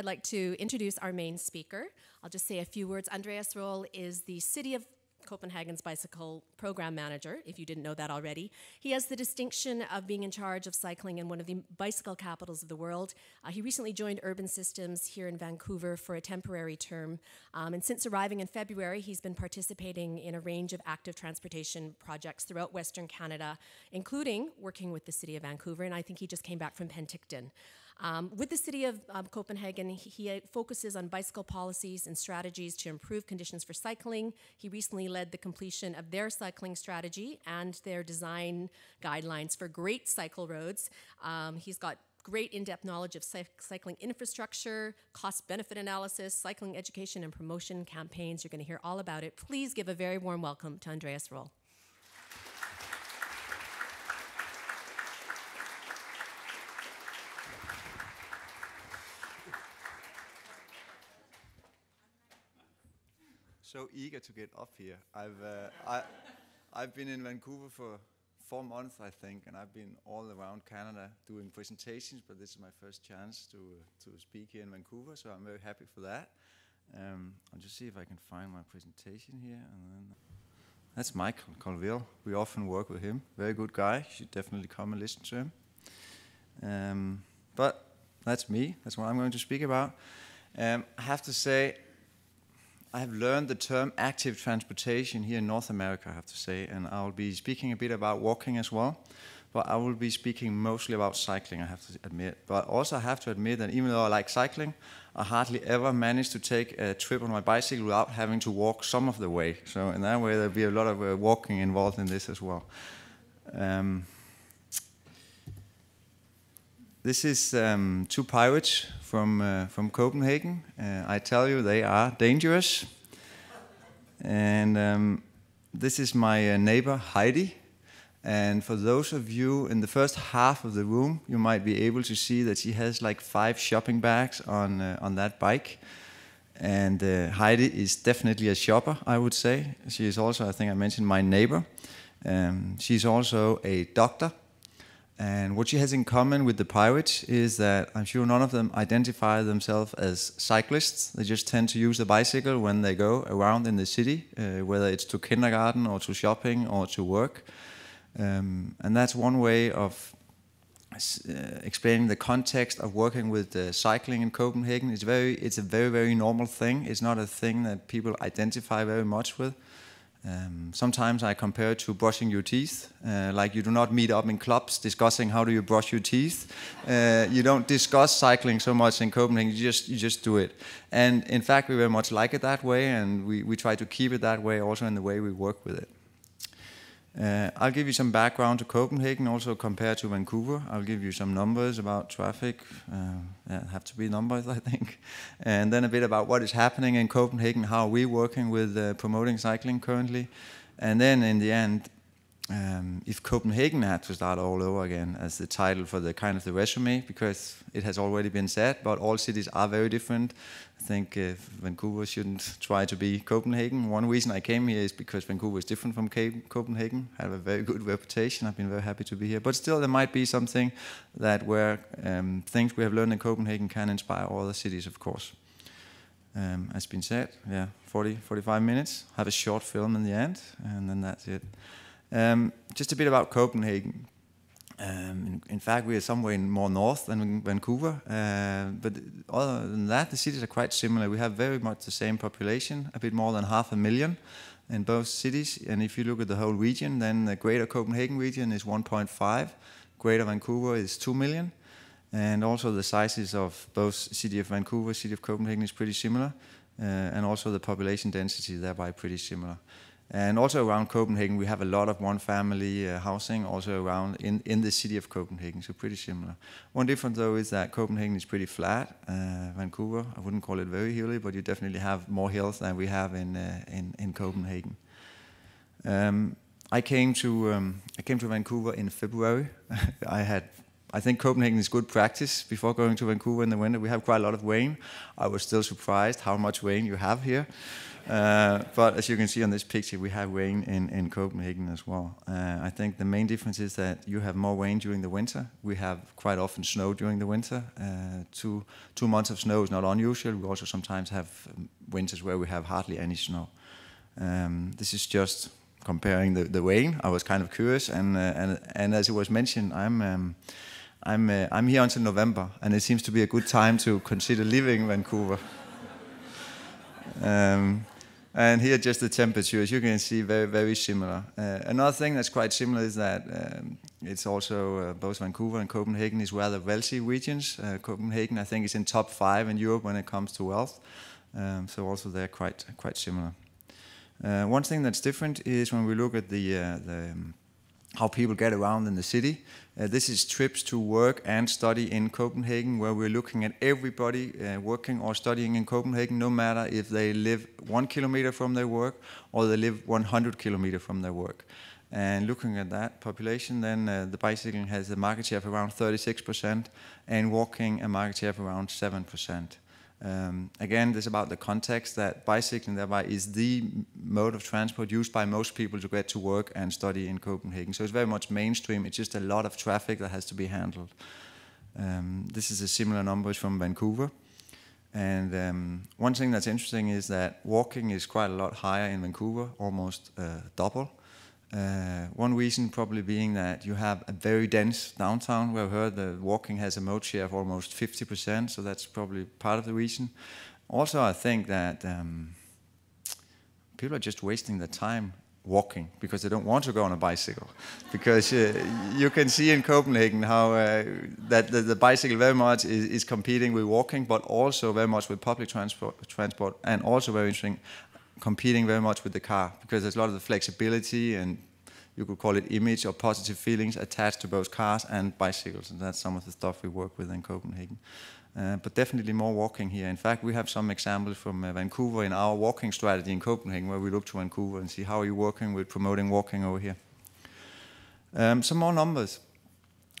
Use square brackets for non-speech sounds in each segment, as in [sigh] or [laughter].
I'd like to introduce our main speaker. I'll just say a few words. Andreas Roll is the City of Copenhagen's bicycle program manager, if you didn't know that already. He has the distinction of being in charge of cycling in one of the bicycle capitals of the world. Uh, he recently joined Urban Systems here in Vancouver for a temporary term. Um, and since arriving in February, he's been participating in a range of active transportation projects throughout Western Canada, including working with the City of Vancouver. And I think he just came back from Penticton. Um, with the City of um, Copenhagen, he, he, uh, focuses on bicycle policies and strategies to improve conditions for cycling. He recently led the completion of their cycling strategy and their design guidelines for great cycle roads. Um, he's got great in-depth knowledge of cycling infrastructure, cost-benefit analysis, cycling education and promotion campaigns. You're going to hear all about it. Please give a very warm welcome to Andreas Roll. eager to get up here. I've uh, I, I've been in Vancouver for four months, I think, and I've been all around Canada doing presentations. But this is my first chance to to speak here in Vancouver, so I'm very happy for that. Um, I'll just see if I can find my presentation here, and then. That's Michael Colville. We often work with him. Very good guy. You should definitely come and listen to him. Um, but that's me. That's what I'm going to speak about. Um, I have to say, I have learned the term active transportation here in North America, I have to say, and I'll be speaking a bit about walking as well. But I will be speaking mostly about cycling, I have to admit. But also, I have to admit that even though I like cycling, I hardly ever manage to take a trip on my bicycle without having to walk some of the way. So, in that way, there'll be a lot of uh, walking involved in this as well. Um, this is um, two pirates from uh, from Copenhagen. Uh, I tell you, they are dangerous. And um, this is my uh, neighbor Heidi. And for those of you in the first half of the room, you might be able to see that she has like five shopping bags on uh, on that bike. And uh, Heidi is definitely a shopper, I would say. She is also, I think I mentioned, my neighbor. Um, she's also a doctor and what she has in common with the pirates is that I'm sure none of them identify themselves as cyclists. They just tend to use the bicycle when they go around in the city, uh, whether it's to kindergarten or to shopping or to work. Um, and that's one way of uh, explaining the context of working with uh, cycling in Copenhagen. It's very, it's a very, very normal thing. It's not a thing that people identify very much with. Um, sometimes I compare to brushing your teeth. Uh, like you do not meet up in clubs discussing how do you brush your teeth. Uh, you don't discuss cycling so much in Copenhagen. You just you just do it. And in fact, we very much like it that way, and we we try to keep it that way also in the way we work with it. Uh, I'll give you some background to Copenhagen, also compared to Vancouver. I'll give you some numbers about traffic. Uh, yeah, have to be numbers, [laughs] I think. And then a bit about what is happening in Copenhagen, how we're working with uh, promoting cycling currently. And then in the end, um, if Copenhagen had to start all over again as the title for the kind of the resume, because it has already been said, but all cities are very different. I think uh, Vancouver shouldn't try to be Copenhagen. One reason I came here is because Vancouver is different from Cape Copenhagen. I have a very good reputation. I've been very happy to be here. But still, there might be something that where um, things we have learned in Copenhagen can inspire other cities, of course. Um, as been said, yeah, 40, 45 minutes. Have a short film in the end, and then that's it. Um, just a bit about Copenhagen. Um, in, in, fact, we are somewhere in more north than Vancouver, uh, but other than that, the cities are quite similar. We have very much the same population, a bit more than half a million in both cities. And if you look at the whole region, then the greater Copenhagen region is 1.5, greater Vancouver is 2 million. And also the sizes of both city of Vancouver, city of Copenhagen is pretty similar, uh, and also the population density thereby pretty similar. And also around Copenhagen, we have a lot of one-family uh, housing also around in, in the city of Copenhagen, so pretty similar. One difference though is that Copenhagen is pretty flat. Uh, Vancouver, I wouldn't call it very hilly, but you definitely have more hills than we have in uh, in, in Copenhagen. Um, I came to um, I came to Vancouver in February. [laughs] I had I think Copenhagen is good practice before going to Vancouver in the winter. We have quite a lot of rain. I was still surprised how much rain you have here. Uh, but as you can see on this picture, we have rain in, in Copenhagen as well. Uh, I think the main difference is that you have more rain during the winter. We have quite often snow during the winter. Uh, two, two months of snow is not unusual. We also sometimes have winters where we have hardly any snow. Um, this is just comparing the, the rain. I was kind of curious, and, uh, and, and as it was mentioned, I'm. Um, I'm, uh, I'm here until November, and it seems to be a good time to consider leaving Vancouver. [laughs] Um, and here, just the temperature, as you can see, very, very similar. Uh, another thing that's quite similar is that um, it's also uh, both Vancouver and Copenhagen is rather wealthy regions. Uh, Copenhagen, I think, is in top five in Europe when it comes to wealth. Um, so also they're quite, quite similar. Uh, one thing that's different is when we look at the, uh, the um, how people get around in the city. Uh, this is trips to work and study in Copenhagen, where we're looking at everybody uh, working or studying in Copenhagen, no matter if they live one kilometer from their work or they live 100 kilometer from their work. And looking at that population, then uh, the bicycling has a market share of around 36% and walking a market share of around 7%. Um, again, this is about the context that bicycling thereby is the mode of transport used by most people to get to work and study in Copenhagen. So it's very much mainstream. It's just a lot of traffic that has to be handled. Um, this is a similar numbers from Vancouver. And um, one thing that's interesting is that walking is quite a lot higher in Vancouver, almost uh, double. Uh, one reason probably being that you have a very dense downtown. We've heard that walking has a mode share of almost 50%, so that's probably part of the reason. Also, I think that um, people are just wasting their time walking because they don't want to go on a bicycle [laughs] because uh, you can see in Copenhagen how uh, that the, the, bicycle very much is, is, competing with walking but also very much with public transport, transport and also very interesting competing very much with the car because there's a lot of the flexibility and you could call it image or positive feelings attached to both cars and bicycles, and that's some of the stuff we work with in Copenhagen. Uh, but definitely more walking here. In fact, we have some examples from uh, Vancouver in our walking strategy in Copenhagen, where we look to Vancouver and see how are you working with promoting walking over here. Um, some more numbers.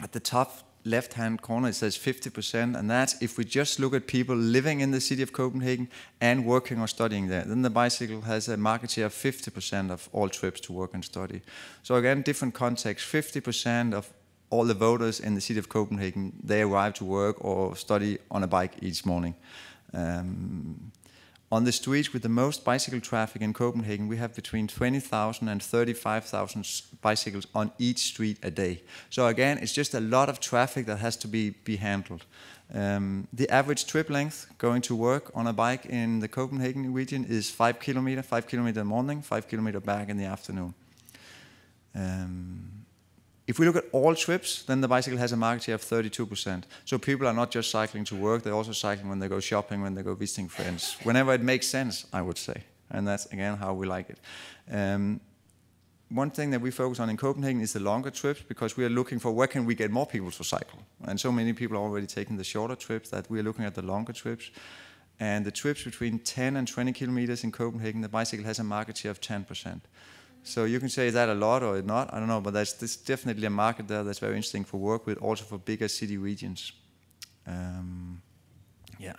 At the top, left hand corner, it says 50%, and that's if we just look at people living in the city of Copenhagen and working or studying there. Then the bicycle has a market share of 50% of all trips to work and study. So, again, different context 50% of all the voters in the city of Copenhagen, they arrive to work or study on a bike each morning. Um, on the streets with the most bicycle traffic in Copenhagen, we have between 20,000 and 35,000 bicycles on each street a day. So again, it's just a lot of traffic that has to be, be handled. Um, the average trip length going to work on a bike in the Copenhagen region is five kilometer, five kilometer in the morning, five kilometer back in the afternoon. Um, if we look at all trips, then the bicycle has a market share of 32%. So people are not just cycling to work, they're also cycling when they go shopping, when they go visiting friends, whenever it makes sense, I would say. And that's, again, how we like it. Um, one thing that we focus on in Copenhagen is the longer trips because we are looking for where can we get more people to cycle. And so many people are already taking the shorter trips that we are looking at the longer trips. And the trips between 10 and 20 kilometers in Copenhagen, the bicycle has a market share of 10%. So you can say that a lot or not, I don't know, but that's, definitely a market there that's very interesting for work with, also for bigger city regions. Um, yeah.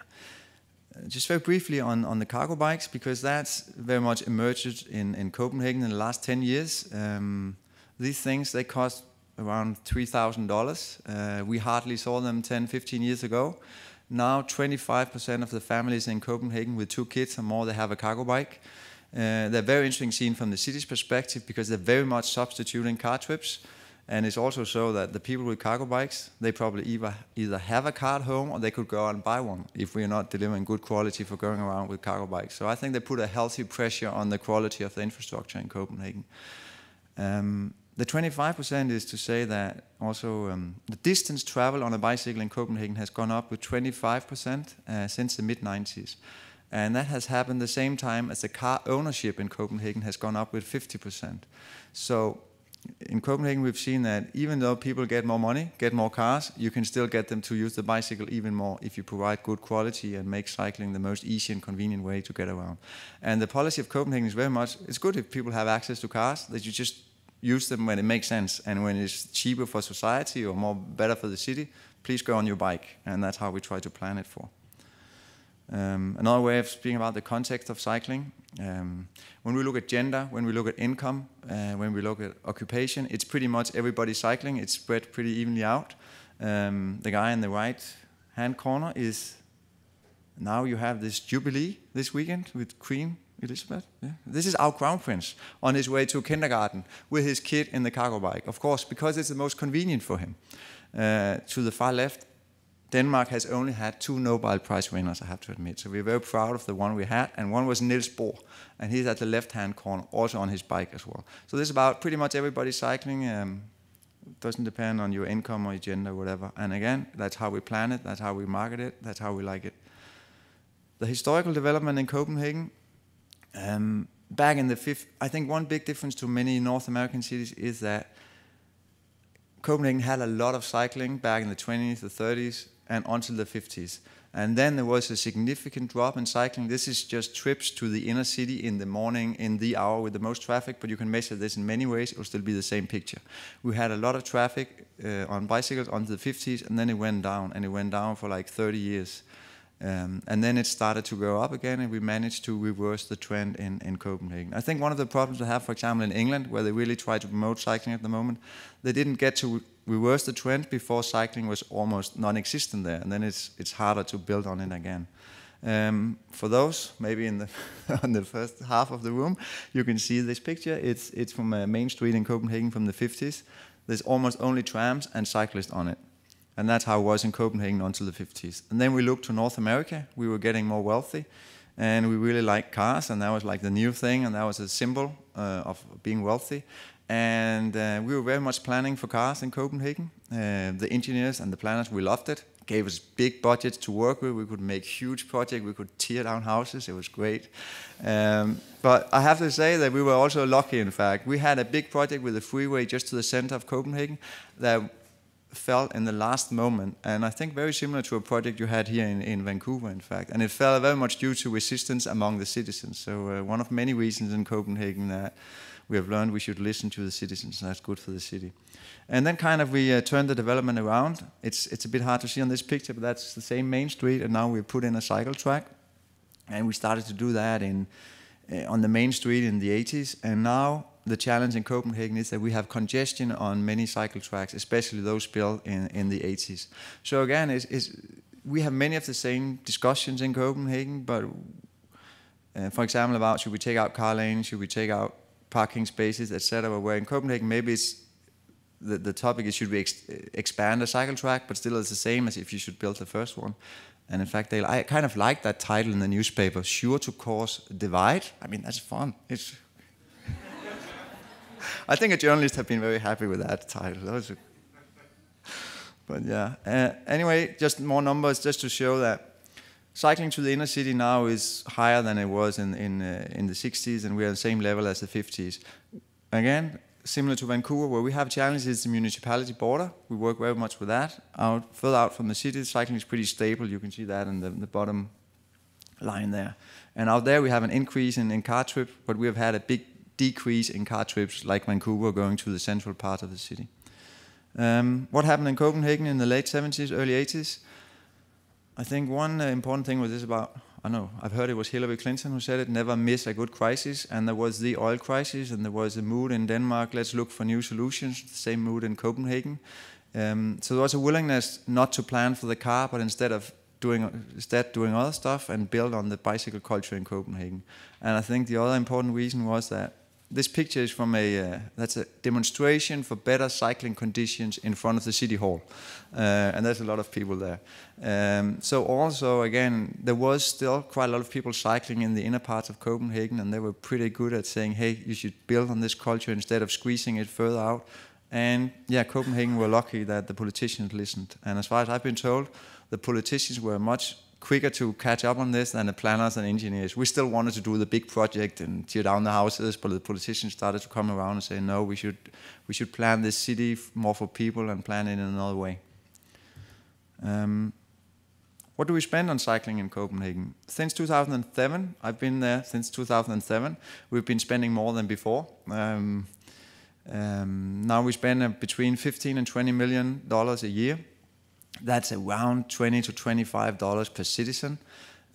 Uh, just very briefly on, on the cargo bikes, because that's very much emerged in, in Copenhagen in the last 10 years. Um, these things, they cost around $3,000. Uh, we hardly saw them 10, 15 years ago. Now 25% of the families in Copenhagen with two kids or more, they have a cargo bike. Uh, they're very interesting seen from the city's perspective because they're very much substituting car trips. And it's also so that the people with cargo bikes, they probably either, either have a car at home or they could go out and buy one if we're not delivering good quality for going around with cargo bikes. So I think they put a healthy pressure on the quality of the infrastructure in Copenhagen. Um, the 25% is to say that also um, the distance travel on a bicycle in Copenhagen has gone up with 25% uh, since the mid 90s and that has happened the same time as the car ownership in Copenhagen has gone up with 50%. So in Copenhagen, we've seen that even though people get more money, get more cars, you can still get them to use the bicycle even more if you provide good quality and make cycling the most easy and convenient way to get around. And the policy of Copenhagen is very much it's good if people have access to cars, that you just use them when it makes sense and when it's cheaper for society or more better for the city, please go on your bike. And that's how we try to plan it for. Um, another way of speaking about the context of cycling, um, when we look at gender, when we look at income, uh, when we look at occupation, it's pretty much everybody cycling. It's spread pretty evenly out. Um, the guy in the right hand corner is now you have this jubilee this weekend with Queen Elizabeth. Yeah. This is our crown prince on his way to kindergarten with his kid in the cargo bike. Of course, because it's the most convenient for him. Uh, to the far left Denmark has only had two Nobel Prize winners, I have to admit. So we're very proud of the one we had, and one was Niels Bohr, and he's at the left-hand corner, also on his bike as well. So this is about pretty much everybody cycling. Um, doesn't depend on your income or your gender, or whatever. And again, that's how we plan it, that's how we market it, that's how we like it. The historical development in Copenhagen, um, back in the fifth, I think one big difference to many North American cities is that Copenhagen had a lot of cycling back in the 20s, the 30s, and until the 50s. And then there was a significant drop in cycling. This is just trips to the inner city in the morning, in the hour with the most traffic, but you can measure this in many ways. It will still be the same picture. We had a lot of traffic uh, on bicycles until the 50s, and then it went down, and it went down for like 30 years. Um, and then it started to go up again, and we managed to reverse the trend in, in Copenhagen. I think one of the problems we have, for example, in England, where they really try to promote cycling at the moment, they didn't get to reverse the trend before cycling was almost non-existent there, and then it's it's harder to build on it again. Um, for those maybe in the [laughs] on the first half of the room, you can see this picture. It's it's from a uh, main street in Copenhagen from the 50s. There's almost only trams and cyclists on it, and that's how it was in Copenhagen until the 50s. And then we looked to North America. We were getting more wealthy, and we really liked cars, and that was like the new thing, and that was a symbol uh, of being wealthy and uh, we were very much planning for cars in Copenhagen. Uh, the engineers and the planners, we loved it. Gave us big budgets to work with. We could make huge projects. We could tear down houses. It was great. Um, but I have to say that we were also lucky. In fact, we had a big project with a freeway just to the center of Copenhagen that fell in the last moment, and I think very similar to a project you had here in, in Vancouver, in fact. And it fell very much due to resistance among the citizens. So uh, one of many reasons in Copenhagen that we have learned we should listen to the citizens. That's good for the city. And then kind of we uh, turn the development around. It's, it's a bit hard to see on this picture, but that's the same main street. And now we put in a cycle track. And we started to do that in, uh, on the main street in the 80s. And now the challenge in Copenhagen is that we have congestion on many cycle tracks, especially those built in, in the 80s. So again, it's, it's, we have many of the same discussions in Copenhagen, but uh, for example, about should we take out car lanes, should we take out parking spaces, etc. Where in Copenhagen, maybe it's the, the topic is should we ex expand a cycle track, but still it's the same as if you should build the first one. And in fact, they, I kind of like that title in the newspaper, Sure to Cause Divide. I mean, that's fun. It's [laughs] I think a journalist have been very happy with that title. That a... But yeah, uh, anyway, just more numbers just to show that cycling to the inner city now is higher than it was in in uh, in the 60s, and we are the same level as the 50s. Again, similar to Vancouver, where we have challenges in the municipality border. We work very much with that. Out further out from the city, cycling is pretty stable. You can see that in the, the bottom line there. And out there, we have an increase in, in car trips, but we have had a big decrease in car trips, like Vancouver, going to the central part of the city. Um, what happened in Copenhagen in the late 70s, early 80s? I think one uh, important thing was this about, I know, I've heard it was Hillary Clinton who said it, never miss a good crisis. And there was the oil crisis, and there was a mood in Denmark, let's look for new solutions, the same mood in Copenhagen. Um, so there was a willingness not to plan for the car, but instead of doing instead doing other stuff and build on the bicycle culture in Copenhagen. And I think the other important reason was that this picture is from a uh, that's a demonstration for better cycling conditions in front of the city hall, uh, and there's a lot of people there. Um, so also again, there was still quite a lot of people cycling in the inner parts of Copenhagen, and they were pretty good at saying, "Hey, you should build on this culture instead of squeezing it further out." And yeah, Copenhagen were lucky that the politicians listened, and as far as I've been told, the politicians were much quicker to catch up on this than the planners and engineers. We still wanted to do the big project and tear down the houses, but the politicians started to come around and say, no, we should, we should plan this city more for people and plan it in another way. Um, what do we spend on cycling in Copenhagen? Since 2007, I've been there since 2007, we've been spending more than before. Um, um, now we spend uh, between 15 and 20 million dollars a year that's around 20 to 25 dollars per citizen.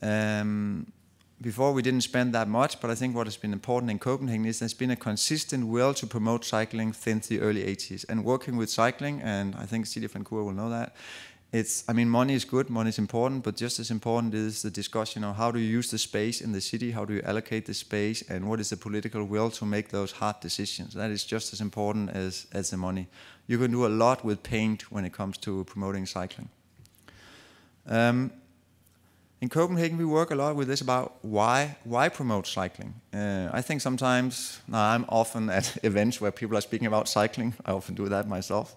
Um, before we didn't spend that much, but I think what has been important in Copenhagen is there's been a consistent will to promote cycling since the early 80s. And working with cycling, and I think City of Vancouver will know that, it's i mean money is good money is important but just as important is the discussion of how do you use the space in the city how do you allocate the space and what is the political will to make those hard decisions that is just as important as as the money you can do a lot with paint when it comes to promoting cycling um, in Copenhagen, we work a lot with this about why why promote cycling. Uh, I think sometimes now I'm often at [laughs] events where people are speaking about cycling. I often do that myself,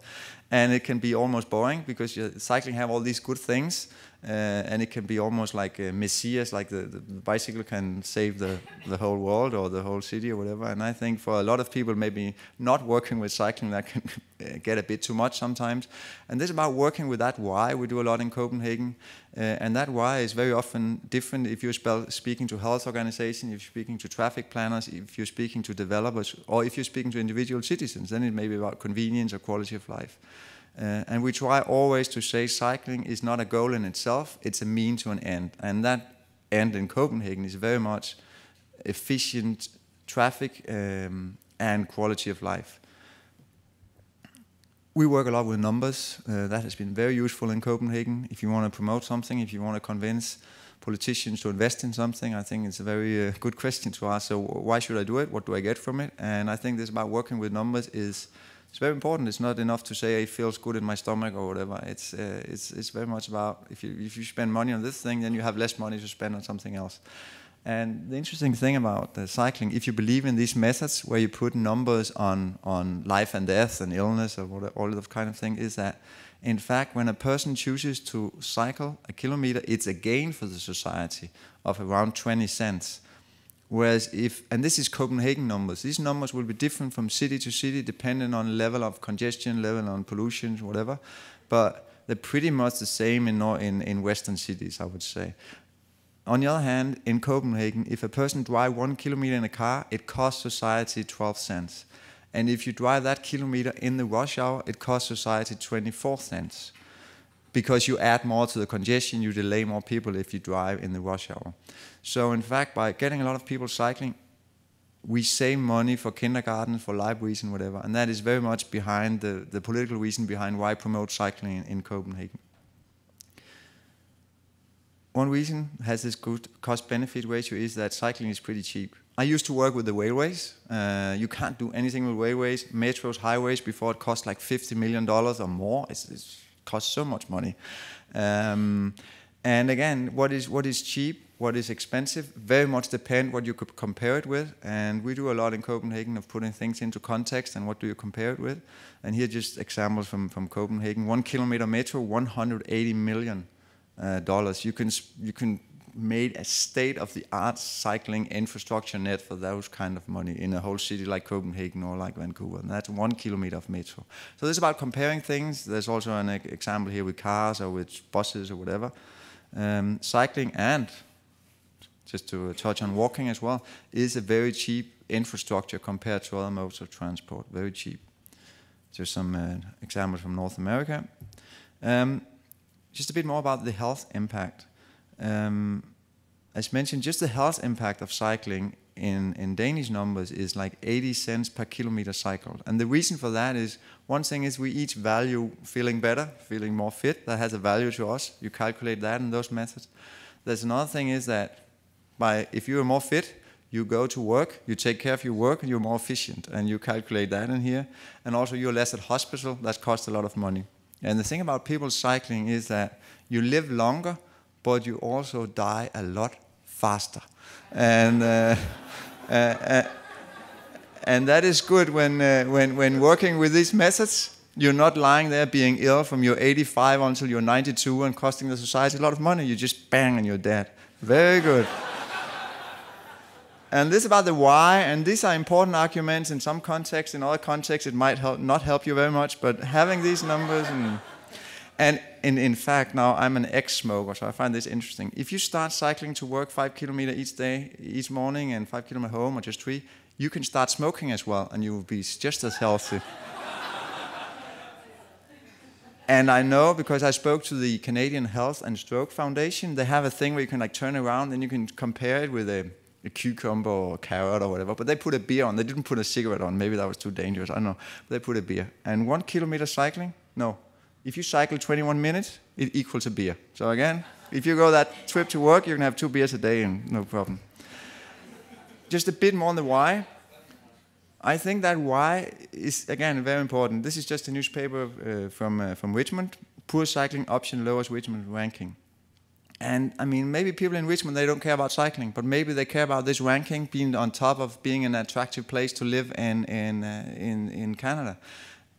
and it can be almost boring because cycling have all these good things, uh, and it can be almost like a messias, like the, the, bicycle can save the, the whole world or the whole city or whatever. And I think for a lot of people, maybe not working with cycling, that can [laughs] eh, get a bit too much sometimes. And this is about working with that why. We do a lot in Copenhagen, uh, and that why is very often different if you're speaking to health organizations, if you're speaking to traffic planners, if you're speaking to developers, or if you're speaking to individual citizens. Then it may be about convenience or quality of life. Uh, and we try always to say cycling is not a goal in itself, it's a means to an end. And that end in Copenhagen is very much efficient traffic um, and quality of life. We work a lot with numbers. Uh, that has been very useful in Copenhagen. If you want to promote something, if you want to convince politicians to invest in something, I think it's a very uh, good question to ask. So, why should I do it? What do I get from it? And I think this about working with numbers is it's very important. It's not enough to say it feels good in my stomach or whatever. It's uh, it's it's very much about if you if you spend money on this thing, then you have less money to spend on something else. And the interesting thing about uh, cycling, if you believe in these methods where you put numbers on on life and death and illness or all all that kind of thing, is that in fact, when a person chooses to cycle a kilometer, it's a gain for the society of around 20 cents. Whereas if, and this is Copenhagen numbers, these numbers will be different from city to city depending on level of congestion, level on pollution, whatever. But they're pretty much the same in, in, in Western cities, I would say. On the other hand, in Copenhagen, if a person drives one kilometer in a car, it costs society 12 cents. And if you drive that kilometer in the rush hour, it costs society 24 cents because you add more to the congestion, you delay more people if you drive in the rush hour. So in fact, by getting a lot of people cycling, we save money for kindergarten, for libraries and whatever. And that is very much behind the, the political reason behind why promote cycling in, in Copenhagen. One reason has this good cost-benefit ratio is that cycling is pretty cheap. I used to work with the railways. Uh, you can't do anything with railways, metros, highways before it costs like $50 million or more. It's, it's costs so much money. Um, and again, what is what is cheap, what is expensive, very much depend what you could compare it with. And we do a lot in Copenhagen of putting things into context and what do you compare it with. And here just examples from from Copenhagen: one kilometer metro, 180 million uh, dollars. You can you can made a state-of-the-art cycling infrastructure net for those kind of money in a whole city like Copenhagen or like Vancouver. And that's one kilometer of metro. So this is about comparing things. There's also an example here with cars or with buses or whatever. Um, cycling and just to uh, touch on walking as well, is a very cheap infrastructure compared to other modes of transport. Very cheap. Just some uh, examples from North America. Um, just a bit more about the health impact um, as mentioned, just the health impact of cycling in, in Danish numbers is like 80 cents per kilometer cycled. And the reason for that is one thing is we each value feeling better, feeling more fit. That has a value to us. You calculate that in those methods. There's another thing is that by if you are more fit, you go to work, you take care of your work, and you're more efficient. And you calculate that in here. And also, you're less at hospital. That costs a lot of money. And the thing about people cycling is that you live longer but you also die a lot faster. And, uh, uh, uh and that is good when, uh, when, when working with these methods. You're not lying there being ill from your 85 until you're 92 and costing the society a lot of money. You just bang and you're dead. Very good. and this is about the why, and these are important arguments in some contexts. In other contexts, it might help, not help you very much, but having these numbers and. And in, in fact, now I'm an ex-smoker, so I find this interesting. If you start cycling to work five kilometer each day, each morning, and five kilometer home, or just three, you can start smoking as well, and you will be just as healthy. [laughs] and I know because I spoke to the Canadian Health and Stroke Foundation. They have a thing where you can like turn around and you can compare it with a, a cucumber or a carrot or whatever. But they put a beer on. They didn't put a cigarette on. Maybe that was too dangerous. I don't know. But they put a beer. And one kilometer cycling, no, if you cycle 21 minutes, it equals a beer. So again, if you go that trip to work, you're gonna have two beers a day and no problem. Just a bit more on the why. I think that why is again very important. This is just a newspaper uh, from uh, from Richmond. Poor cycling option lowers Richmond ranking. And I mean, maybe people in Richmond they don't care about cycling, but maybe they care about this ranking being on top of being an attractive place to live in in uh, in, in Canada.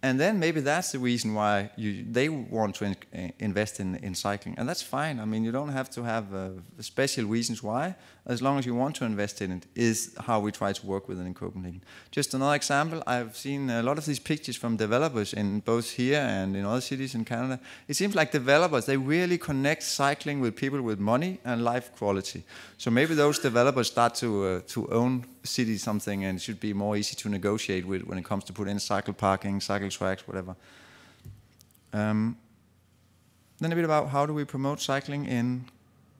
And then maybe that's the reason why you, they want to in, eh, invest in, in cycling. And that's fine. I mean, you don't have to have uh, special reasons why as long as you want to invest in it, is how we try to work with it in Copenhagen. Just another example, I've seen a lot of these pictures from developers in both here and in other cities in Canada. It seems like developers, they really connect cycling with people with money and life quality. So maybe those developers start to, uh, to own city something and it should be more easy to negotiate with when it comes to put in cycle parking, cycle tracks, whatever. Um, then a bit about how do we promote cycling in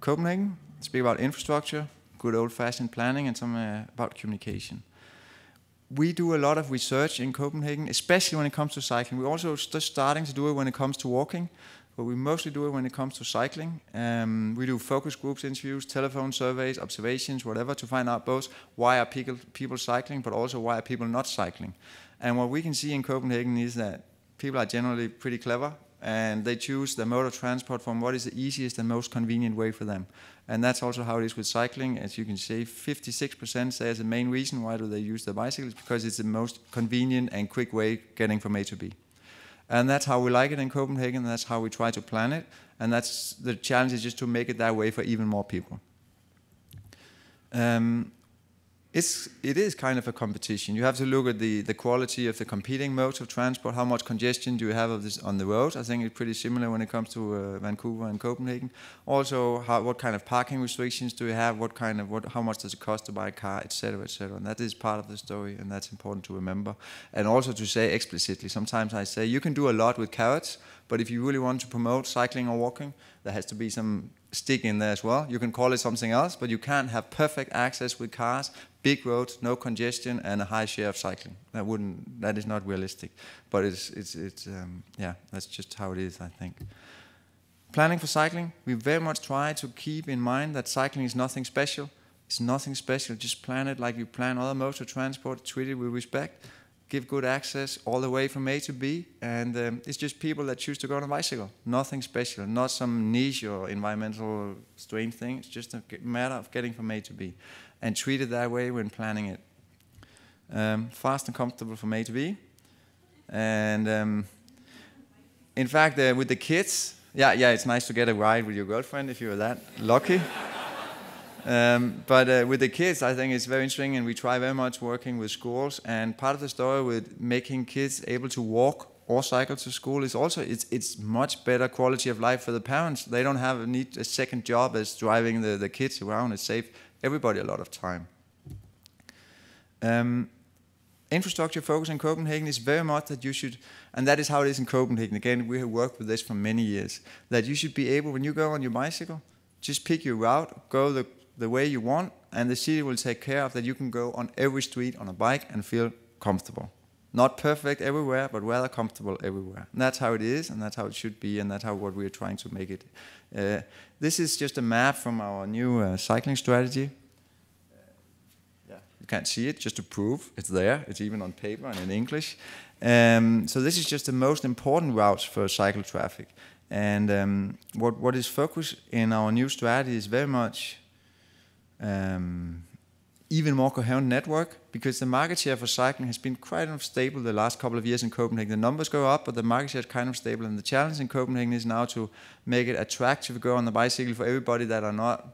Copenhagen, speak about infrastructure, good old-fashioned planning and some uh, about communication we do a lot of research in Copenhagen, especially when it comes to cycling. We're also just starting to do it when it comes to walking, but we mostly do it when it comes to cycling. Um, we do focus groups, interviews, telephone surveys, observations, whatever, to find out both why are people, people cycling, but also why are people not cycling. And what we can see in Copenhagen is that people are generally pretty clever and they choose the mode of transport from what is the easiest and most convenient way for them. And that's also how it is with cycling. As you can see, 56% say as the main reason why do they use their bicycles because it's the most convenient and quick way getting from A to B. And that's how we like it in Copenhagen. That's how we try to plan it. And that's the challenge is just to make it that way for even more people. Um, it's, it is kind of a competition. You have to look at the, the quality of the competing modes of transport. How much congestion do you have of this on the road? I think it's pretty similar when it comes to uh, Vancouver and Copenhagen. Also, how, what kind of parking restrictions do you have? What kind of what? How much does it cost to buy a car, etc., etc. And that is part of the story, and that's important to remember. And also to say explicitly. Sometimes I say you can do a lot with carrots, but if you really want to promote cycling or walking, there has to be some stick in there as well. You can call it something else, but you can't have perfect access with cars, big roads, no congestion, and a high share of cycling. That wouldn't. That is not realistic. But it's it's it's um, yeah. That's just how it is. I think. Planning for cycling, we very much try to keep in mind that cycling is nothing special. It's nothing special. Just plan it like you plan other modes of transport. Treat it with respect give good access all the way from A to B. And um, it's just people that choose to go on a bicycle. Nothing special, not some niche or environmental strange thing. It's just a matter of getting from A to B and treat it that way when planning it. Um, fast and comfortable from A to B. And um, in fact, uh, with the kids, yeah, yeah, it's nice to get a ride with your girlfriend if you're that lucky. Um, but uh, with the kids, I think it's very interesting, and we try very much working with schools. And part of the story with making kids able to walk or cycle to school is also it's it's much better quality of life for the parents. They don't have a need a second job as driving the, the kids around. It saves everybody a lot of time. Um, infrastructure focus in Copenhagen is very much that you should, and that is how it is in Copenhagen. Again, we have worked with this for many years. That you should be able when you go on your bicycle, just pick your route, go the the way you want, and the city will take care of that you can go on every street on a bike and feel comfortable. Not perfect everywhere, but rather comfortable everywhere. And that's how it is, and that's how it should be, and that's how what we're trying to make it. Uh, this is just a map from our new uh, cycling strategy. Yeah. You can't see it, just to prove it's there. It's even on paper and in English. Um, so this is just the most important routes for cycle traffic. And um, what, what is focused in our new strategy is very much um, even more coherent network because the market share for cycling has been quite unstable the last couple of years in Copenhagen. The numbers go up, but the market share is kind of stable. And the challenge in Copenhagen is now to make it attractive to go on the bicycle for everybody that are not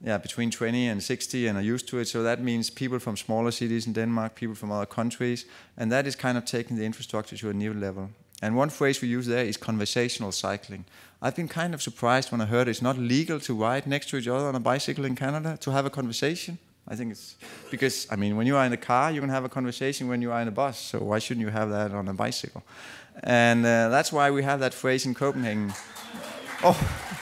yeah, between 20 and 60 and are used to it. So that means people from smaller cities in Denmark, people from other countries. And that is kind of taking the infrastructure to a new level. And one phrase we use there is conversational cycling. I've been kind of surprised when I heard it's not legal to ride next to each other on a bicycle in Canada to have a conversation. I think it's because, I mean, when you are in a car, you can have a conversation when you are in a bus, so why shouldn't you have that on a bicycle? And uh, that's why we have that phrase in Copenhagen. Oh!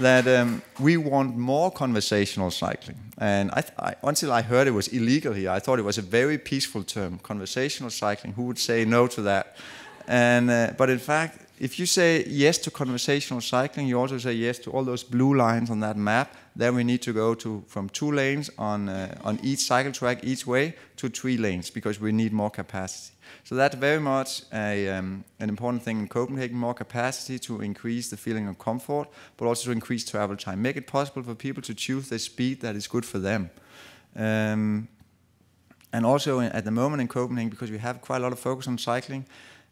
that um, we want more conversational cycling. And I I, until I heard it was illegal here, I thought it was a very peaceful term, conversational cycling. Who would say no to that? And, uh, but in fact, if you say yes to conversational cycling, you also say yes to all those blue lines on that map. Then we need to go to from two lanes on uh, on each cycle track each way to three lanes because we need more capacity. So that's very much a, um, an important thing in Copenhagen: more capacity to increase the feeling of comfort, but also to increase travel time, make it possible for people to choose the speed that is good for them. Um, and also at the moment in Copenhagen, because we have quite a lot of focus on cycling,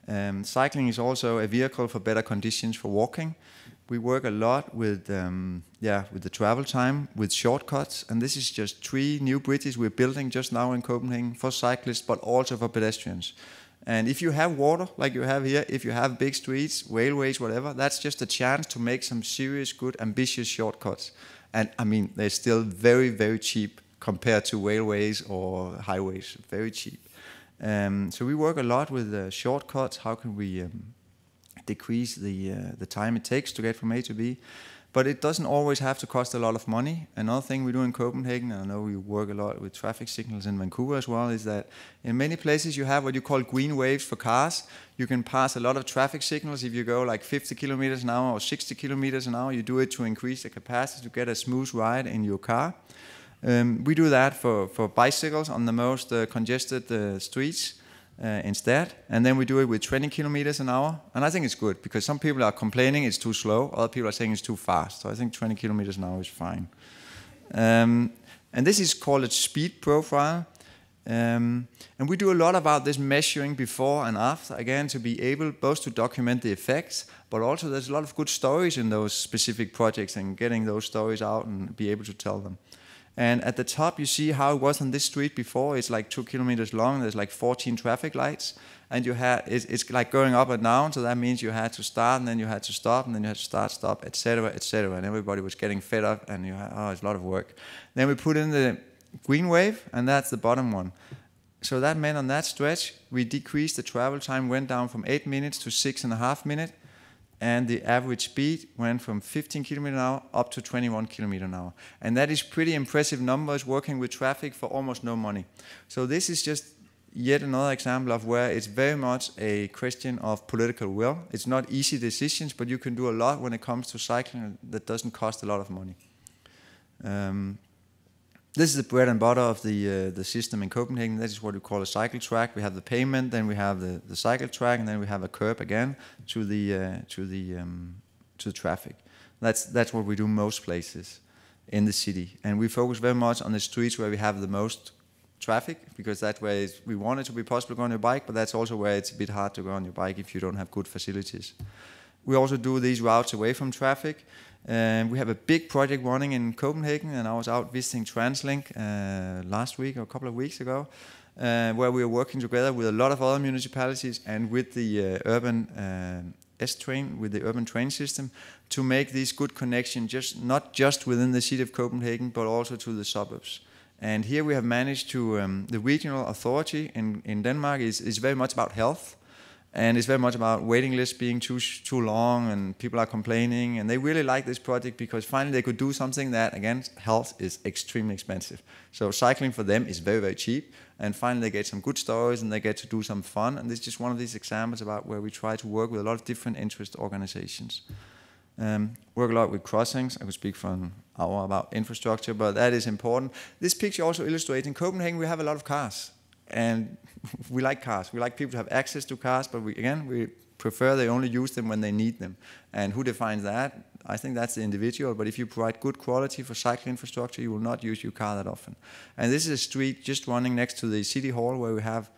um, cycling is also a vehicle for better conditions for walking. We work a lot with, um, yeah, with the travel time, with shortcuts, and this is just three new bridges we're building just now in Copenhagen for cyclists, but also for pedestrians. And if you have water, like you have here, if you have big streets, railways, whatever, that's just a chance to make some serious, good, ambitious shortcuts. And I mean, they're still very, very cheap compared to railways or highways. Very cheap. Um, so we work a lot with uh, shortcuts. How can we um, decrease the uh, the time it takes to get from A to B? But it doesn't always have to cost a lot of money. Another thing we do in Copenhagen, and I know we work a lot with traffic signals in Vancouver as well, is that in many places you have what you call green waves for cars. You can pass a lot of traffic signals if you go like 50 kilometers an hour or 60 kilometers an hour. You do it to increase the capacity to get a smooth ride in your car. Um, we do that for, for bicycles on the most uh, congested uh, streets uh, instead, and then we do it with 20 kilometers an hour. And I think it's good because some people are complaining it's too slow, other people are saying it's too fast. So I think 20 kilometers an hour is fine. Um, and this is called a speed profile. Um, and we do a lot about this measuring before and after, again, to be able both to document the effects, but also there's a lot of good stories in those specific projects and getting those stories out and be able to tell them. And at the top, you see how it was on this street before. It's like two kilometers long. There's like 14 traffic lights, and you had it's, it's, like going up and down. So that means you had to start, and then you had to stop, and then you had to start, stop, etc., etc. And everybody was getting fed up, and you had, oh, it's a lot of work. Then we put in the green wave, and that's the bottom one. So that meant on that stretch, we decreased the travel time, went down from eight minutes to six and a half minutes, and the average speed went from 15 km an hour up to 21 km an hour. And that is pretty impressive numbers working with traffic for almost no money. So this is just yet another example of where it's very much a question of political will. It's not easy decisions, but you can do a lot when it comes to cycling that doesn't cost a lot of money. Um, this is the bread and butter of the uh, the system in Copenhagen. This is what we call a cycle track. We have the pavement, then we have the, the cycle track, and then we have a curb again to the uh, to the um, to the traffic. That's that's what we do most places in the city, and we focus very much on the streets where we have the most traffic because that way we want it to be possible to go on your bike, but that's also where it's a bit hard to go on your bike if you don't have good facilities. We also do these routes away from traffic um, we have a big project running in Copenhagen, and I was out visiting TransLink uh, last week or a couple of weeks ago, uh, where we are working together with a lot of other municipalities and with the uh, urban uh, S train, with the urban train system, to make these good connections, just not just within the city of Copenhagen, but also to the suburbs. And here we have managed to um, the regional authority in, in Denmark is, is very much about health and it's very much about waiting lists being too too long and people are complaining and they really like this project because finally they could do something that again health is extremely expensive so cycling for them is very very cheap and finally they get some good stories and they get to do some fun and this is just one of these examples about where we try to work with a lot of different interest organizations um, work a lot with crossings. I could speak for an hour about infrastructure, but that is important. This picture also illustrates in Copenhagen we have a lot of cars. And [laughs] we like cars. We like people to have access to cars, but we, again, we prefer they only use them when they need them. And who defines that? I think that's the individual. But if you provide good quality for cycle infrastructure, you will not use your car that often. And this is a street just running next to the city hall where we have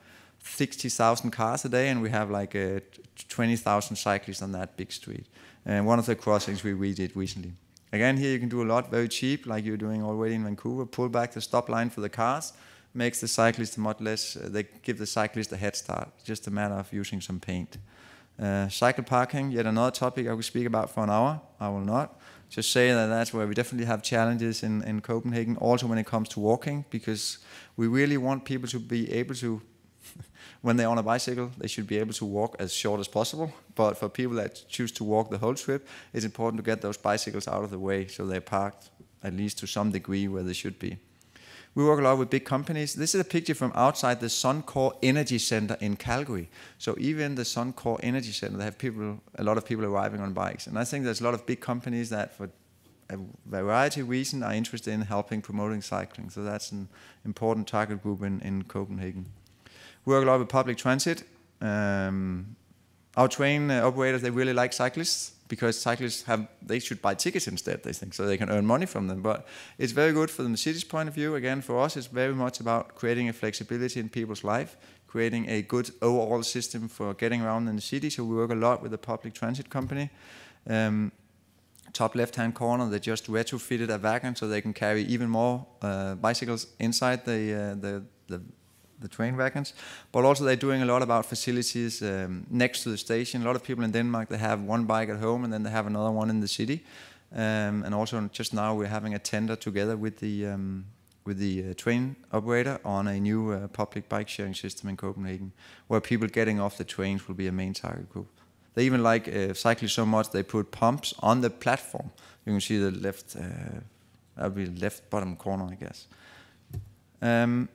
60,000 cars a day, and we have like uh, 20,000 cyclists on that big street. And one of the crossings we redid recently. Again, here you can do a lot very cheap, like you're doing already in Vancouver. Pull back the stop line for the cars, makes the cyclist much less, uh, they give the cyclist a head start, just a matter of using some paint. Uh, cycle parking, yet another topic I could speak about for an hour. I will not. Just say that that's where we definitely have challenges in, in Copenhagen, also when it comes to walking, because we really want people to be able to, [laughs] when they're on a bicycle, they should be able to walk as short as possible. But for people that choose to walk the whole trip, it's important to get those bicycles out of the way so they're parked at least to some degree where they should be. We work a lot with big companies. This is a picture from outside the Suncor Energy Center in Calgary. So even the Suncor Energy Center, they have people, a lot of people arriving on bikes. And I think there's a lot of big companies that, for a variety of reasons, are interested in helping promoting cycling. So that's an important target group in, in Copenhagen. We work a lot with public transit. Um, our train uh, operators, they really like cyclists because cyclists have they should buy tickets instead they think so they can earn money from them but it's very good from the city's point of view again for us it's very much about creating a flexibility in people's life creating a good overall system for getting around in the city so we work a lot with the public transit company um, top left hand corner they just retrofitted a wagon so they can carry even more uh, bicycles inside the, uh, the the the train wagons, but also they're doing a lot about facilities um, next to the station. A lot of people in Denmark they have one bike at home and then they have another one in the city. Um, and also just now we're having a tender together with the um, with the uh, train operator on a new uh, public bike sharing system in Copenhagen, where people getting off the trains will be a main target group. They even like uh, cycling so much they put pumps on the platform. You can see the left, uh, that'll be left bottom corner, I guess. Um,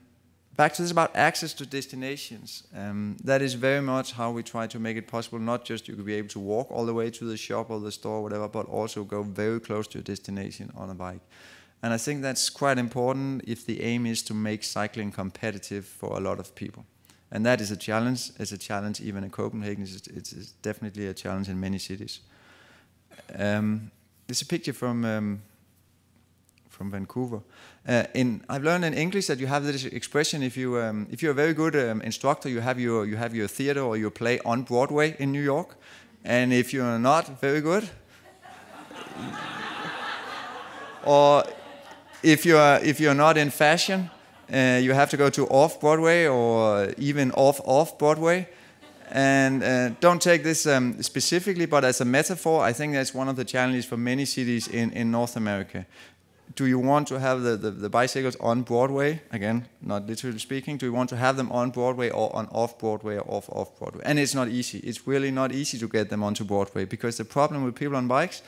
back to this about access to destinations. Um, that is very much how we try to make it possible. Not just you could be able to walk all the way to the shop or the store, or whatever, but also go very close to your destination on a bike. And I think that's quite important if the aim is to make cycling competitive for a lot of people. And that is a challenge. It's a challenge even in Copenhagen. It's, it's, it's definitely a challenge in many cities. Um, there's a picture from um, from Vancouver. Uh, in I've learned in English that you have this expression if you um, if you're a very good um, instructor, you have your you have your theater or your play on Broadway in New York, and if you're not very good, [laughs] or if you're if you're not in fashion, uh, you have to go to off Broadway or even off off Broadway. And uh, don't take this um, specifically, but as a metaphor, I think that's one of the challenges for many cities in, in North America do you want to have the, the, the, bicycles on Broadway? Again, not literally speaking. Do you want to have them on Broadway or on off Broadway or off off Broadway? And it's not easy. It's really not easy to get them onto Broadway because the problem with people on bikes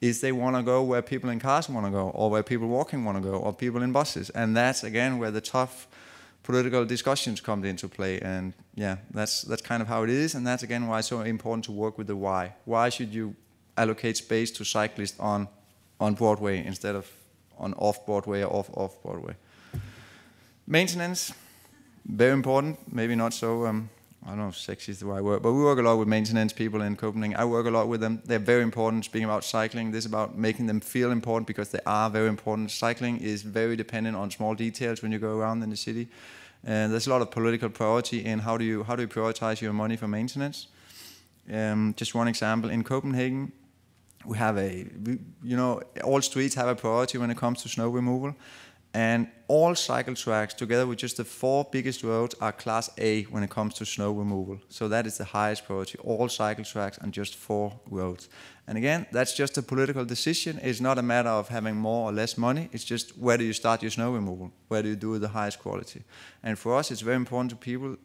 is they want to go where people in cars want to go or where people walking want to go or people in buses. And that's again where the tough political discussions come into play. And yeah, that's that's kind of how it is. And that's again why it's so important to work with the why. Why should you allocate space to cyclists on on Broadway instead of on off Broadway or off off Broadway. Maintenance, very important. Maybe not so. Um, I don't know if sexy is the right word, but we work a lot with maintenance people in Copenhagen. I work a lot with them. They're very important. Speaking about cycling, this is about making them feel important because they are very important. Cycling is very dependent on small details when you go around in the city. And there's a lot of political priority in how do you how do you prioritize your money for maintenance. Um, just one example in Copenhagen, we have a we, you know all streets have a priority when it comes to snow removal and all cycle tracks together with just the four biggest roads are class a when it comes to snow removal so that is the highest priority all cycle tracks and just four roads and again that's just a political decision it's not a matter of having more or less money it's just where do you start your snow removal where do you do the highest quality and for us it's very important to people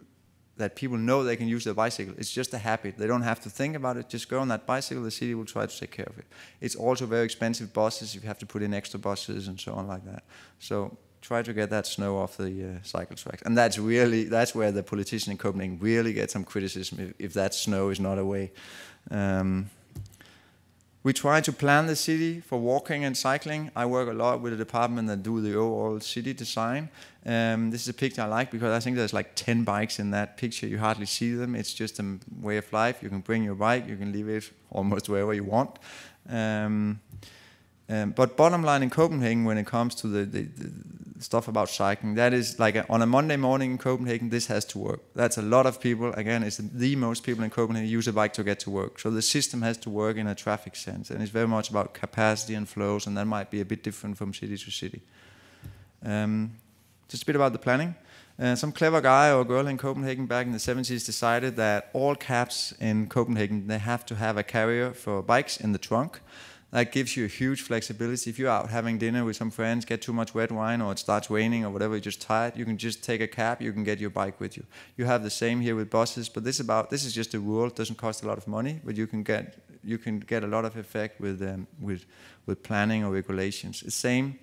that people know they can use their bicycle. It's just a habit. They don't have to think about it. Just go on that bicycle. The city will try to take care of it. It's also very expensive buses. You have to put in extra buses and so on like that. So try to get that snow off the uh, cycle tracks. And that's really that's where the politician in Copenhagen really get some criticism if, if that snow is not away. Um, we try to plan the city for walking and cycling. I work a lot with a department that do the overall city design. Um, this is a picture I like because I think there's like 10 bikes in that picture. You hardly see them. It's just a way of life. You can bring your bike, you can leave it almost wherever you want. Um, um, but bottom line in Copenhagen, when it comes to the, the, the stuff about cycling. That is like a, on a Monday morning in Copenhagen, this has to work. That's a lot of people. Again, it's the most people in Copenhagen use a bike to get to work. So the system has to work in a traffic sense, and it's very much about capacity and flows, and that might be a bit different from city to city. Um, just a bit about the planning. Uh, some clever guy or girl in Copenhagen back in the 70s decided that all cabs in Copenhagen they have to have a carrier for bikes in the trunk that gives you a huge flexibility. If you're out having dinner with some friends, get too much red wine, or it starts raining, or whatever, you're just tired. You can just take a cab. You can get your bike with you. You have the same here with buses, but this about this is just a rule. It doesn't cost a lot of money, but you can get you can get a lot of effect with um, with with planning or regulations. It's same.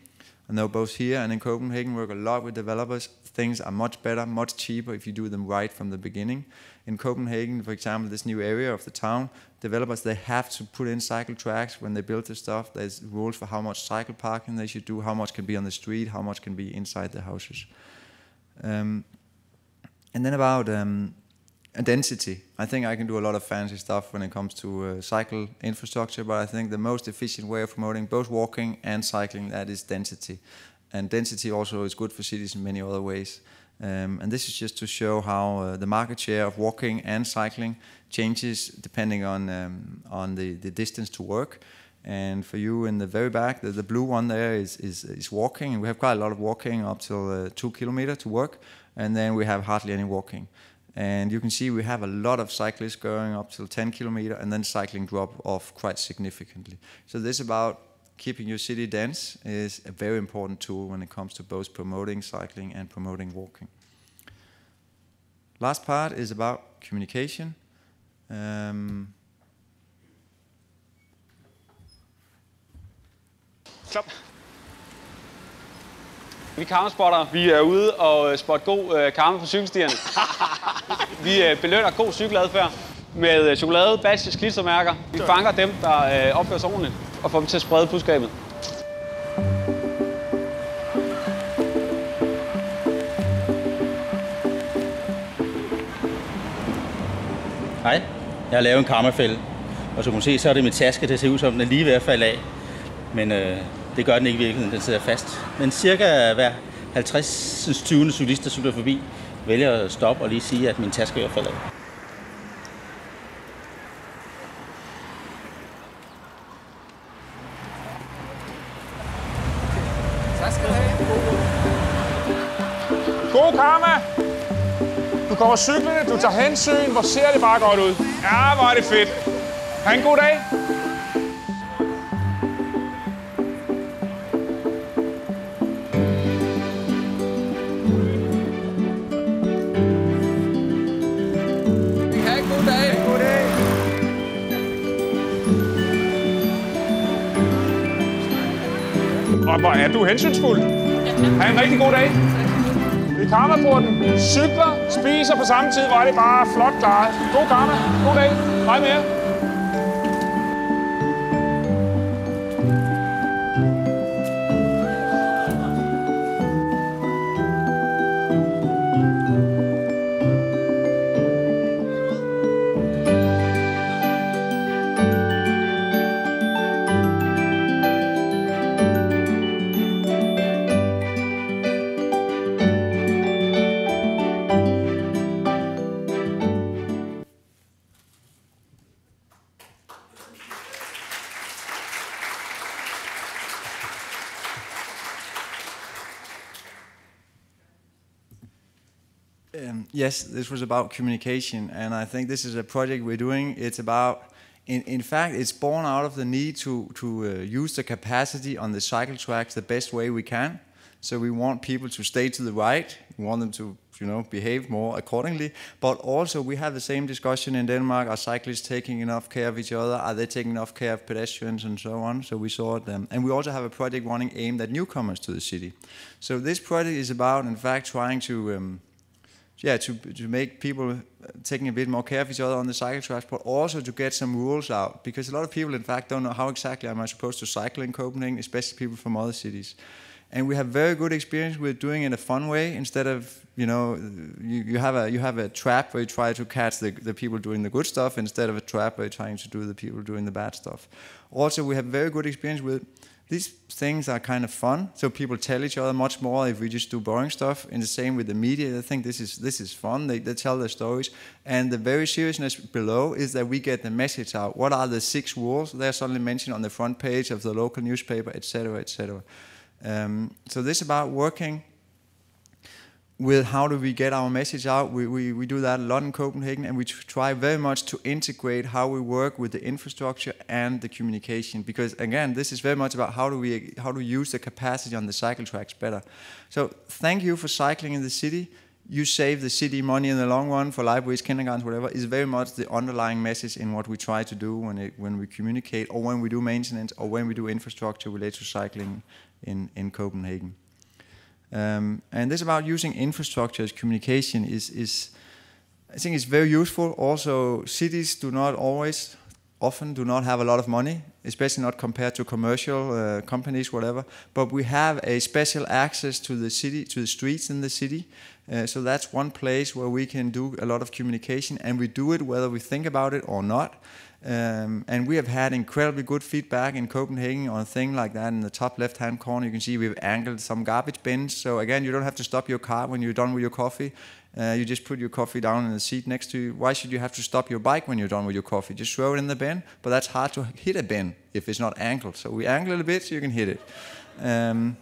I know both here and in Copenhagen work a lot with developers. Things are much better, much cheaper if you do them right from the beginning in Copenhagen, for example, this new area of the town, developers they have to put in cycle tracks when they build the stuff. There's rules for how much cycle parking they should do, how much can be on the street, how much can be inside the houses. Um, and then about um, density, I think I can do a lot of fancy stuff when it comes to uh, cycle infrastructure, but I think the most efficient way of promoting both walking and cycling that is density. And density also is good for cities in many other ways. Um, and this is just to show how uh, the market share of walking and cycling changes depending on um, on the, the distance to work. And for you in the very back, the, the blue one there is, is, is walking. And we have quite a lot of walking up till uh, two kilometer to work. And then we have hardly any walking. And you can see we have a lot of cyclists going up till 10 kilometer and then cycling drop off quite significantly. So there's about keeping your city dense is a very important tool when it comes to both promoting cycling and promoting walking. Last part is about communication. Um, Stop. Vi karmespotter. Vi er ude og øh, spot god øh, karme på cykelstierne. [laughs] vi øh, belønner god cykeladfærd med øh, chokolade, badges, klistermærker. Vi fanger dem, der opfører sig ordentligt og få dem til at sprede budskabet. Hej, jeg har lavet en karmafælde. Og som du kan se, så er det min taske, det ser ud som den er lige ved at falde af. Men øh, det gør den ikke i virkeligheden, den sidder fast. Men cirka hver 50. 20. cyklister cykler forbi, vælger at stoppe og lige sige, at min taske er faldet af. kommer cyklerne, du tager hensyn. Hvor ser det bare godt ud. Ja, hvor er det fedt. Ha' en god dag. Og hvor er du hensynsfuld. Ha' en rigtig god dag i karmaporten, cykler, spiser på samme tid, hvor er det bare flot klaret. God karma, god dag, hej med jer. Yes, this was about communication, and I think this is a project we're doing. It's about, in, in fact, it's born out of the need to, to uh, use the capacity on the cycle tracks the best way we can. So we want people to stay to the right. We want them to, you know, behave more accordingly. But also, we have the same discussion in Denmark: Are cyclists taking enough care of each other? Are they taking enough care of pedestrians and so on? So we saw them, and we also have a project running aimed at newcomers to the city. So this project is about, in fact, trying to um, yeah, to, to make people uh, taking a bit more care of each other on the cycle tracks, but also to get some rules out because a lot of people, in fact, don't know how exactly am I supposed to cycle in Copenhagen, especially people from other cities. And we have very good experience with doing it in a fun way instead of you know you, you have a you have a trap where you try to catch the, the people doing the good stuff instead of a trap where you're trying to do the people doing the bad stuff. Also, we have very good experience with these things are kind of fun, so people tell each other much more if we just do boring stuff. And the same with the media, they think this is this is fun. They, they tell their stories, and the very seriousness below is that we get the message out. What are the six rules? They're suddenly mentioned on the front page of the local newspaper, etc., etc. Um, so this about working with how do we get our message out. We, we, we do that a lot in Copenhagen, and we try very much to integrate how we work with the infrastructure and the communication. Because again, this is very much about how do we how to use the capacity on the cycle tracks better. So thank you for cycling in the city. You save the city money in the long run for libraries, kindergartens, whatever. Is very much the underlying message in what we try to do when it, when we communicate, or when we do maintenance, or when we do infrastructure related to cycling in in Copenhagen. Um, and this about using infrastructure as communication is, is, I think, is very useful. Also, cities do not always, often do not have a lot of money, especially not compared to commercial uh, companies, whatever. But we have a special access to the city, to the streets in the city. Uh, so that's one place where we can do a lot of communication, and we do it whether we think about it or not. Um, and we have had incredibly good feedback in Copenhagen on a thing like that. In the top left-hand corner, you can see we've angled some garbage bins. So again, you don't have to stop your car when you're done with your coffee. Uh, you just put your coffee down in the seat next to you. Why should you have to stop your bike when you're done with your coffee? Just throw it in the bin. But that's hard to hit a bin if it's not angled. So we angle it a bit so you can hit it. Um,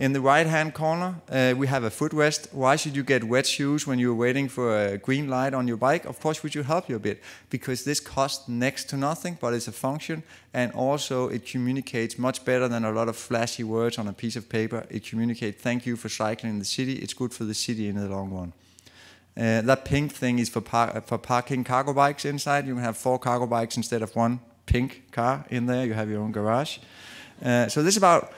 in the right-hand corner, uh, we have a footrest. Why should you get wet shoes when you're waiting for a green light on your bike? Of course, would you help you a bit because this costs next to nothing, but it's a function, and also it communicates much better than a lot of flashy words on a piece of paper. It communicates, "Thank you for cycling in the city. It's good for the city in the long run." Uh, that pink thing is for, par for parking cargo bikes inside. You can have four cargo bikes instead of one pink car in there. You have your own garage. Uh, so this is about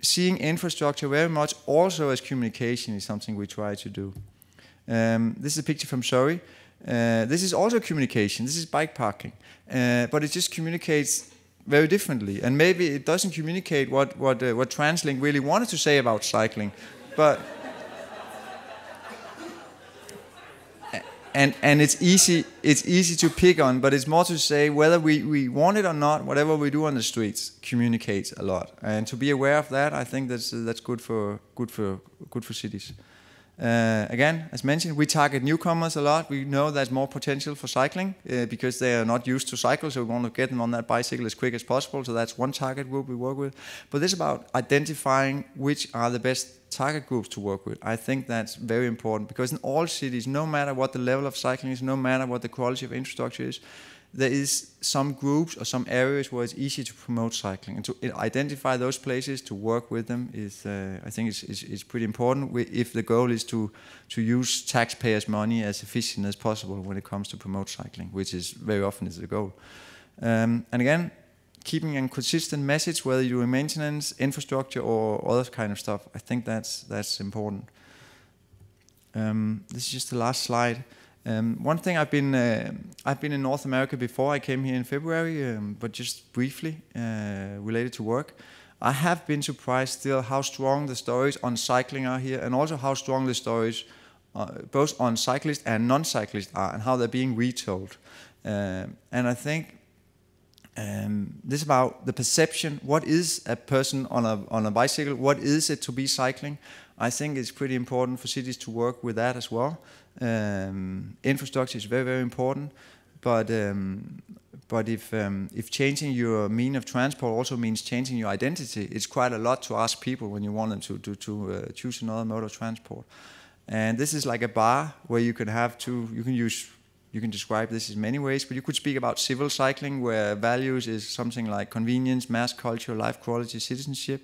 seeing infrastructure very much also as communication is something we try to do. Um, this is a picture from Surrey. Uh, this is also communication. This is bike parking, uh, but it just communicates very differently. And maybe it doesn't communicate what what uh, what TransLink really wanted to say about cycling, but. and and it's easy it's easy to pick on, but it's more to say whether we, we want it or not. Whatever we do on the streets communicates a lot, and to be aware of that, I think that's that's good for good for good for cities. Uh, again, as mentioned, we target newcomers a lot. We know there's more potential for cycling uh, because they are not used to cycle, so we want to get them on that bicycle as quick as possible. So that's one target group we work with. But it's about identifying which are the best target groups to work with. I think that's very important because in all cities, no matter what the level of cycling is, no matter what the quality of infrastructure is, there is some groups or some areas where it's easy to promote cycling and to identify those places to work with them is uh, i think is, is, pretty important if the goal is to to use taxpayers money as efficient as possible when it comes to promote cycling which is very often is the goal um, and again keeping a consistent message whether you're in maintenance infrastructure or other kind of stuff i think that's that's important um, this is just the last slide um, one thing I've been uh, I've been in North America before I came here in February, um, but just briefly uh, related to work. I have been surprised still how strong the stories on cycling are here, and also how strong the stories uh, both on cyclists and non-cyclists are, and how they're being retold. Um, and I think um, this about the perception. What is a person on a on a bicycle? What is it to be cycling? I think it's pretty important for cities to work with that as well. Um, infrastructure is very, very important, but um, but if um, if changing your mean of transport also means changing your identity, it's quite a lot to ask people when you want them to to, to uh, choose another mode of transport. And this is like a bar where you can have two. You can use you can describe this in many ways, but you could speak about civil cycling, where values is something like convenience, mass culture, life quality, citizenship.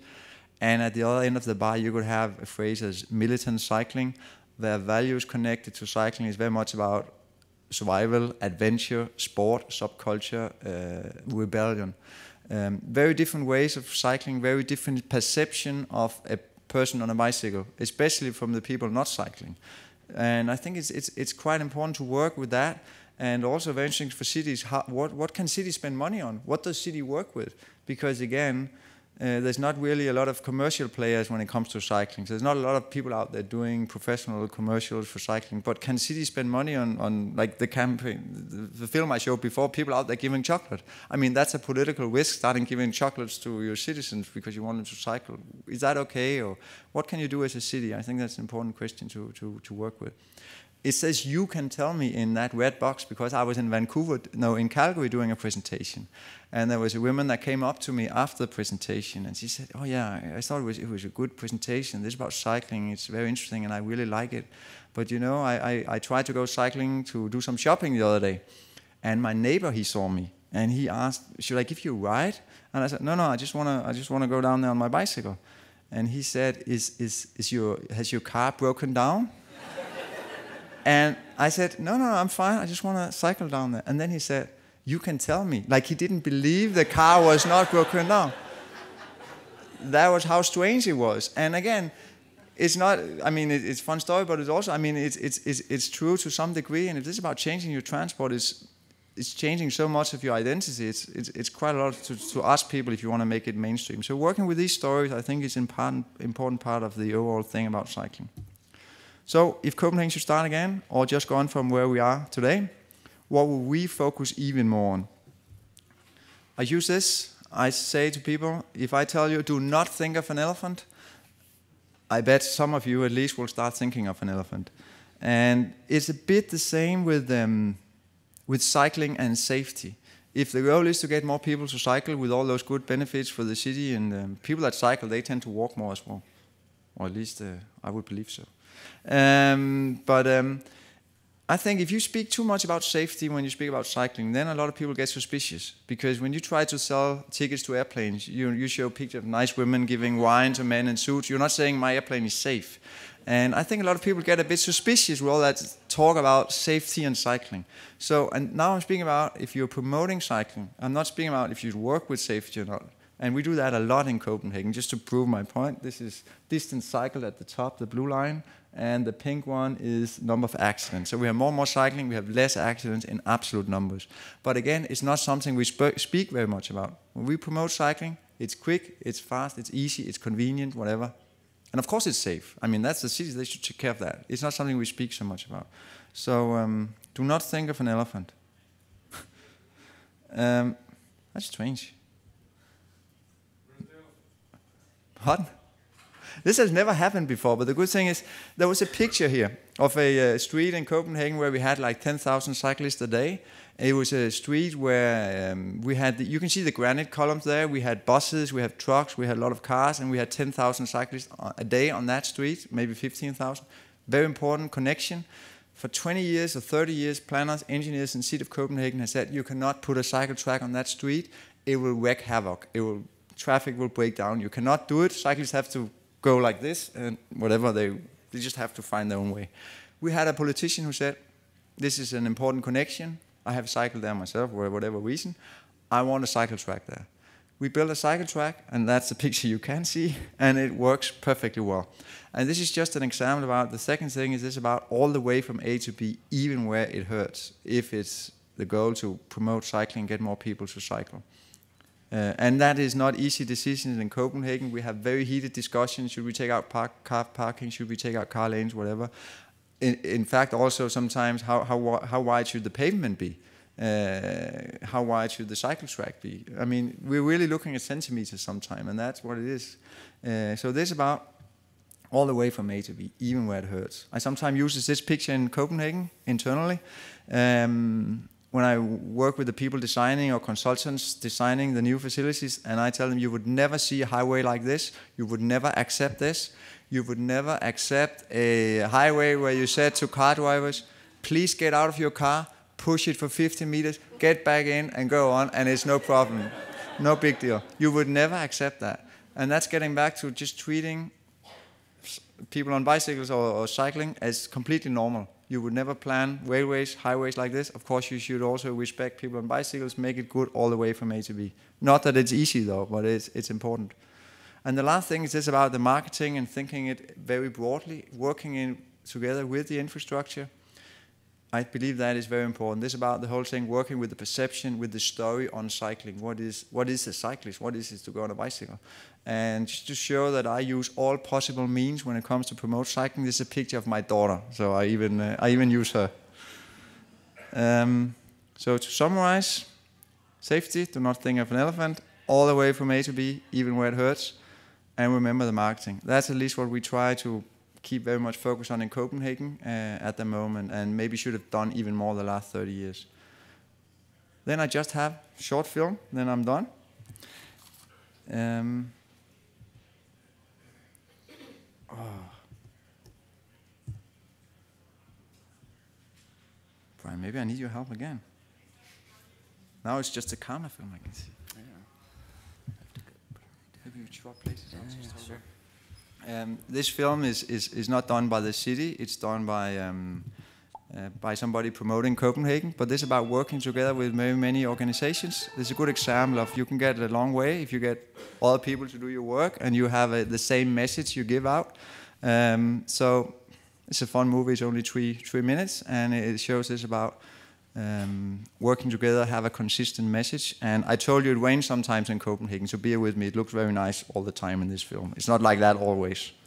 And at the other end of the bar, you could have a phrase as militant cycling, their values connected to cycling is very much about survival, adventure, sport, subculture, uh, rebellion. Um, very different ways of cycling, very different perception of a person on a bicycle, especially from the people not cycling. And I think it's it's it's quite important to work with that. And also very interesting for cities. How, what what can cities spend money on? What does city work with? Because again, uh, there's not really a lot of commercial players when it comes to cycling. So there's not a lot of people out there doing professional commercials for cycling. But can city spend money on, on like the campaign, the, the, film I showed before, people out there giving chocolate? I mean, that's a political risk, starting giving chocolates to your citizens because you want them to cycle. Is that okay? Or what can you do as a city? I think that's an important question to, to, to work with it says you can tell me in that red box because I was in Vancouver, no, in Calgary doing a presentation, and there was a woman that came up to me after the presentation and she said, "Oh yeah, I thought it was it was a good presentation. This is about cycling. It's very interesting and I really like it, but you know, I I, I tried to go cycling to do some shopping the other day, and my neighbor he saw me and he asked, "Should I give you a ride?" And I said, "No, no, I just wanna I just wanna go down there on my bicycle." And he said, "Is is is your has your car broken down?" And I said, no, no, no, I'm fine. I just want to cycle down there. And then he said, you can tell me. Like he didn't believe the car was not broken down. That was how strange it was. And again, it's not, I mean, it, it's fun story, but it's also, I mean, it's, it's, it's, it's true to some degree. And if this is about changing your transport, it's, it's changing so much of your identity. It's, it's, it's quite a lot to, to ask people if you want to make it mainstream. So working with these stories, I think is important, important part of the overall thing about cycling. So if Copenhagen should start again, or just gone from where we are today, what will we focus even more on? I use this. I say to people, if I tell you, do not think of an elephant, I bet some of you at least will start thinking of an elephant. And it's a bit the same with, um, with cycling and safety. If the goal is to get more people to cycle with all those good benefits for the city and um, people that cycle, they tend to walk more as well. Or at least uh, I would believe so. Um, but um, I think if you speak too much about safety when you speak about cycling, then a lot of people get suspicious because when you try to sell tickets to airplanes, you, you show pictures of nice women giving wine to men in suits. You're not saying my airplane is safe. And I think a lot of people get a bit suspicious with all that talk about safety and cycling. So, and now I'm speaking about if you're promoting cycling. I'm not speaking about if you work with safety or not. And we do that a lot in Copenhagen, just to prove my point. This is distance cycle at the top, the blue line, and the pink one is number of accidents. So we have more and more cycling, we have less accidents in absolute numbers. But again, it's not something we sp speak very much about. When we promote cycling, it's quick, it's fast, it's easy, it's convenient, whatever. And of course, it's safe. I mean, that's the city; they should take care of that. It's not something we speak so much about. So um, do not think of an elephant. [laughs] um, that's strange. What? This has never happened before, but the good thing is there was a picture here of a uh, street in Copenhagen where we had like 10,000 cyclists a day. It was a street where um, we had, the, you can see the granite columns there. We had buses, we had trucks, we had a lot of cars, and we had 10,000 cyclists a day on that street, maybe 15,000. Very important connection for 20 years or 30 years, planners, engineers, and city of Copenhagen has said you cannot put a cycle track on that street. It will wreak havoc. It will traffic will break down. You cannot do it. Cyclists have to go like this and whatever they they just have to find their own way. We had a politician who said, "This is an important connection. I have cycled there myself for whatever reason. I want a cycle track there." We built a cycle track, and that's the [laughs] picture you can see, and it works perfectly well. And this is just an example about the second thing is this about all the way from A to B, even where it hurts, if it's the goal to promote cycling, get more people to cycle. Uh, and that is not easy decisions in Copenhagen. We have very heated discussions. Should we take out park, car parking? Should we take out car lanes? Whatever. In, in fact, also sometimes how, how, how wide should the pavement be? Uh, how wide should the cycle track be? I mean, we're really looking at centimeters sometimes, and that's what it is. Uh, so this about all the way from A to B, even where it hurts. I sometimes use this picture in Copenhagen internally. Um, when I work with the people designing or consultants designing the new facilities, and I tell them you would never see a highway like this, you would never accept this, you would never accept a highway where you said to car drivers, please get out of your car, push it for 50 meters, get back in, and go on, and it's no problem. no big deal. You would never accept that. And that's getting back to just treating people on bicycles or, or cycling as completely normal you would never plan railways, highways like this. Of course, you should also respect people on bicycles, make it good all the way from A to B. Not that it's easy though, but it's, it's important. And the last thing is this about the marketing and thinking it very broadly, working in together with the infrastructure. I believe that is very important. This about the whole thing, working with the perception, with the story on cycling. What is what is a cyclist? What is it to go on a bicycle? and just to show that I use all possible means when it comes to promote cycling. This is a picture of my daughter, so I even uh, I even use her. Um, so to summarize, safety. Do not think of an elephant. All the way from A to B, even where it hurts, and remember the marketing. That's at least what we try to keep very much focused on in Copenhagen uh, at the moment, and maybe should have done even more the last 30 years. Then I just have short film. Then I'm done. Um, Oh. Brian, maybe I need your help again. Now it's just a camera film I guess. Yeah. Maybe you should place it yeah, yeah, sure. Um, this film is, is, is not done by the city, it's done by um, uh, by somebody promoting Copenhagen, but this is about working together with many many organizations. This is a good example of you can get a long way if you get other people to do your work and you have a, uh, the same message you give out. Um, so it's a fun movie. It's only three three minutes, and it shows this about um, working together, have a consistent message. And I told you it rains sometimes in Copenhagen, so bear with me. It looks very nice all the time in this film. It's not like that always.